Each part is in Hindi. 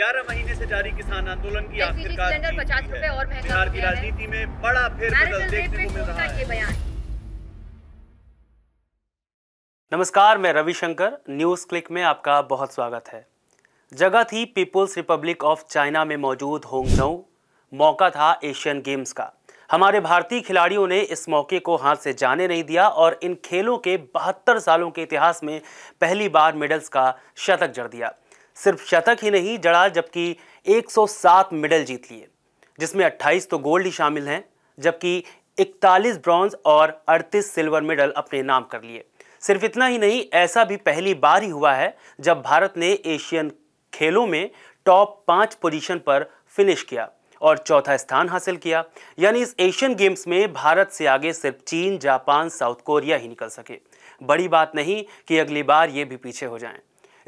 ग्यारह महीने से जारी किसान आंदोलन की आखिरकार पचास रूपए और बिहार की राजनीति में बड़ा फिर बदल देखने को मिल रहा है नमस्कार मैं रविशंकर न्यूज क्लिक में आपका बहुत स्वागत है जगह थी पीपुल्स रिपब्लिक ऑफ चाइना में मौजूद होंगजाऊ मौका था एशियन गेम्स का हमारे भारतीय खिलाड़ियों ने इस मौके को हाथ से जाने नहीं दिया और इन खेलों के बहत्तर सालों के इतिहास में पहली बार मेडल्स का शतक जड़ दिया सिर्फ शतक ही नहीं जड़ा जबकि 107 मेडल जीत लिए जिसमें 28 तो गोल्ड ही शामिल हैं जबकि 41 ब्रॉन्ज और 38 सिल्वर मेडल अपने नाम कर लिए सिर्फ इतना ही नहीं ऐसा भी पहली बार ही हुआ है जब भारत ने एशियन खेलों में टॉप पाँच पोजीशन पर फिनिश किया और चौथा स्थान हासिल किया यानी इस एशियन गेम्स में भारत से आगे सिर्फ चीन जापान साउथ कोरिया ही निकल सके बड़ी बात नहीं कि अगली बार ये भी पीछे हो जाएं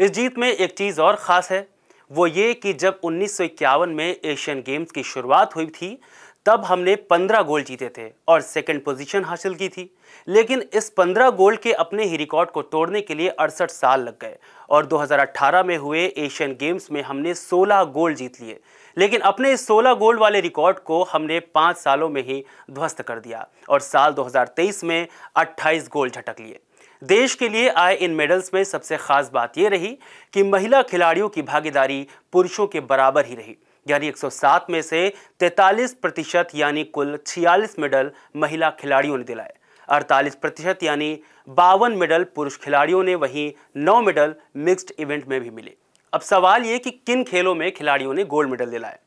इस जीत में एक चीज़ और ख़ास है वो ये कि जब उन्नीस में एशियन गेम्स की शुरुआत हुई थी तब हमने 15 गोल जीते थे और सेकंड पोजीशन हासिल की थी लेकिन इस 15 गोल के अपने ही रिकॉर्ड को तोड़ने के लिए अड़सठ साल लग गए और 2018 में हुए एशियन गेम्स में हमने 16 गोल जीत लिए लेकिन अपने इस 16 गोल वाले रिकॉर्ड को हमने पाँच सालों में ही ध्वस्त कर दिया और साल 2023 में 28 गोल झटक लिए देश के लिए आए इन मेडल्स में सबसे खास बात यह रही कि महिला खिलाड़ियों की भागीदारी पुरुषों के बराबर ही रही यानी 107 में से 43 प्रतिशत यानी कुल 46 मेडल महिला खिलाड़ियों ने दिलाए 48 प्रतिशत यानी बावन मेडल पुरुष खिलाड़ियों ने वहीं नौ मेडल मिक्स्ड इवेंट में भी मिले अब सवाल ये कि किन खेलों में खिलाड़ियों ने गोल्ड मेडल दिलाए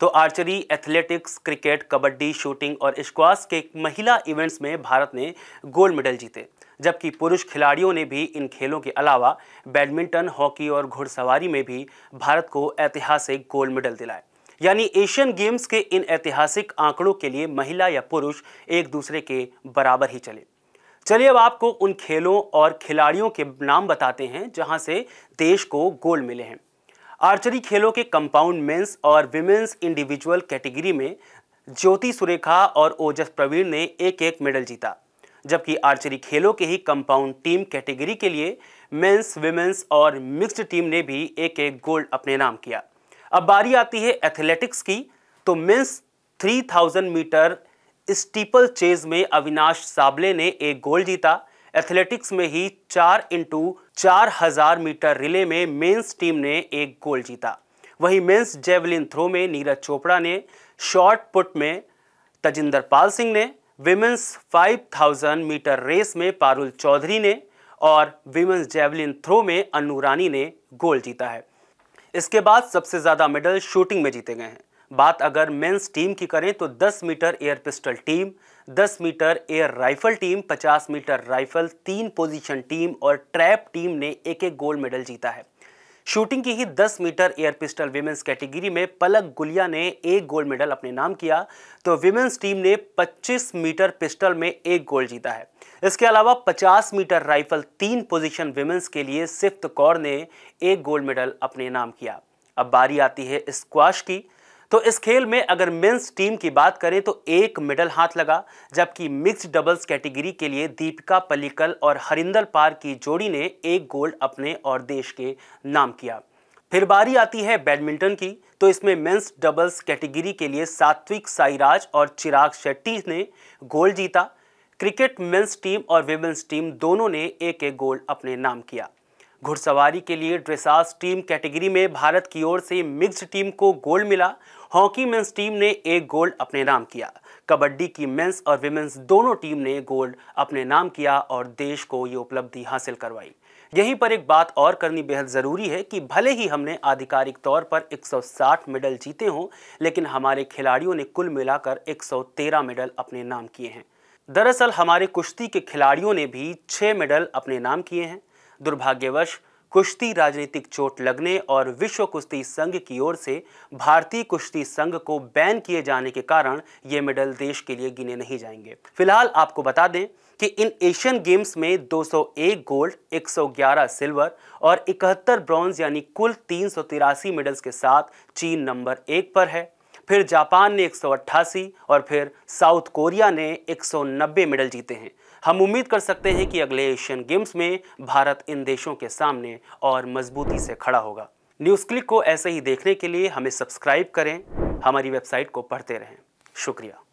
तो archery athletics cricket kabaddi shooting और स्क्वाश के महिला इवेंट्स में भारत ने गोल्ड मेडल जीते जबकि पुरुष खिलाड़ियों ने भी इन खेलों के अलावा बैडमिंटन हॉकी और घुड़सवारी में भी भारत को ऐतिहासिक गोल्ड मेडल दिलाए यानी एशियन गेम्स के इन ऐतिहासिक आंकड़ों के लिए महिला या पुरुष एक दूसरे के बराबर ही चले चलिए अब आपको उन खेलों और खिलाड़ियों के नाम बताते हैं जहां से देश को गोल्ड मिले हैं आर्चरी खेलों के कंपाउंड मेंस और विमेंस इंडिविजुअल कैटेगरी में ज्योति सुरेखा और ओजस प्रवीण ने एक एक मेडल जीता जबकि आर्चरी खेलों के ही कंपाउंड टीम कैटेगरी के लिए मेंस विमेंस और मिक्स्ड टीम ने भी एक एक गोल्ड अपने नाम किया अब बारी आती है एथलेटिक्स की तो मेंस 3000 मीटर स्टीपल चेज में अविनाश साबले ने एक गोल्ड जीता एथलेटिक्स में ही चार इंटू चार हजार मीटर रिले में मेंस टीम ने एक गोल्ड जीता वहीं मेंस जेवलिन थ्रो में नीरज चोपड़ा ने शॉर्ट पुट में तजिंदर पाल सिंह ने विमेंस 5000 मीटर रेस में पारुल चौधरी ने और विमेंस जेवलिन थ्रो में अनु रानी ने गोल्ड जीता है इसके बाद सबसे ज़्यादा मेडल शूटिंग में जीते गए हैं बात अगर मेंस टीम की करें तो 10 metre air pistol team 10 metre air rifle team 50 metre rifle तीन पोजीशन टीम और ट्रैप टीम ने एक एक गोल्ड मेडल जीता है शूटिंग की ही 10 metre air pistol women's category में पलक गुलिया ने एक गोल्ड मेडल अपने नाम किया तो विमेंस टीम ने 25 मीटर पिस्टल में एक गोल्ड जीता है इसके अलावा 50 मीटर राइफल तीन पोजीशन विमेंस के लिए सिफ्त कौर ने एक गोल्ड मेडल अपने नाम किया अब बारी आती है स्क्वाश की तो इस खेल में अगर मेंस टीम की बात करें तो एक मेडल हाथ लगा जबकि मिक्स्ड डबल्स कैटेगरी के लिए दीपिका पल्लिकल और हरिंदर पार की जोड़ी ने एक गोल्ड अपने और देश के नाम किया फिर बारी आती है बैडमिंटन की तो इसमें मेंस डबल्स कैटेगरी के लिए सात्विक साईराज और चिराग शेट्टी ने गोल्ड जीता क्रिकेट मेंस टीम और विमेंस टीम दोनों ने एक एक गोल्ड अपने नाम किया घुड़सवारी के लिए ड्रेसास टीम कैटेगरी में भारत की ओर से मिक्स्ड टीम को गोल्ड मिला हॉकी मेंस टीम ने एक गोल्ड अपने नाम किया कबड्डी की मेंस और विमेंस दोनों टीम ने गोल्ड अपने नाम किया और देश को ये उपलब्धि हासिल करवाई यहीं पर एक बात और करनी बेहद ज़रूरी है कि भले ही हमने आधिकारिक तौर पर 160 मेडल जीते हों लेकिन हमारे खिलाड़ियों ने कुल मिलाकर 113 मेडल अपने नाम किए हैं दरअसल हमारे कुश्ती के खिलाड़ियों ने भी छः मेडल अपने नाम किए हैं दुर्भाग्यवश कुश्ती राजनीतिक चोट लगने और विश्व कुश्ती संघ की ओर से भारतीय कुश्ती संघ को बैन किए जाने के कारण ये मेडल देश के लिए गिने नहीं जाएंगे फिलहाल आपको बता दें कि इन एशियन गेम्स में 201 गोल्ड 111 सिल्वर और इकहत्तर ब्रॉन्ज यानी कुल तीन मेडल्स के साथ चीन नंबर एक पर है फिर जापान ने एक और फिर साउथ कोरिया ने 190 मेडल जीते हैं हम उम्मीद कर सकते हैं कि अगले एशियन गेम्स में भारत इन देशों के सामने और मजबूती से खड़ा होगा न्यूज़ क्लिक को ऐसे ही देखने के लिए हमें सब्सक्राइब करें हमारी वेबसाइट को पढ़ते रहें शुक्रिया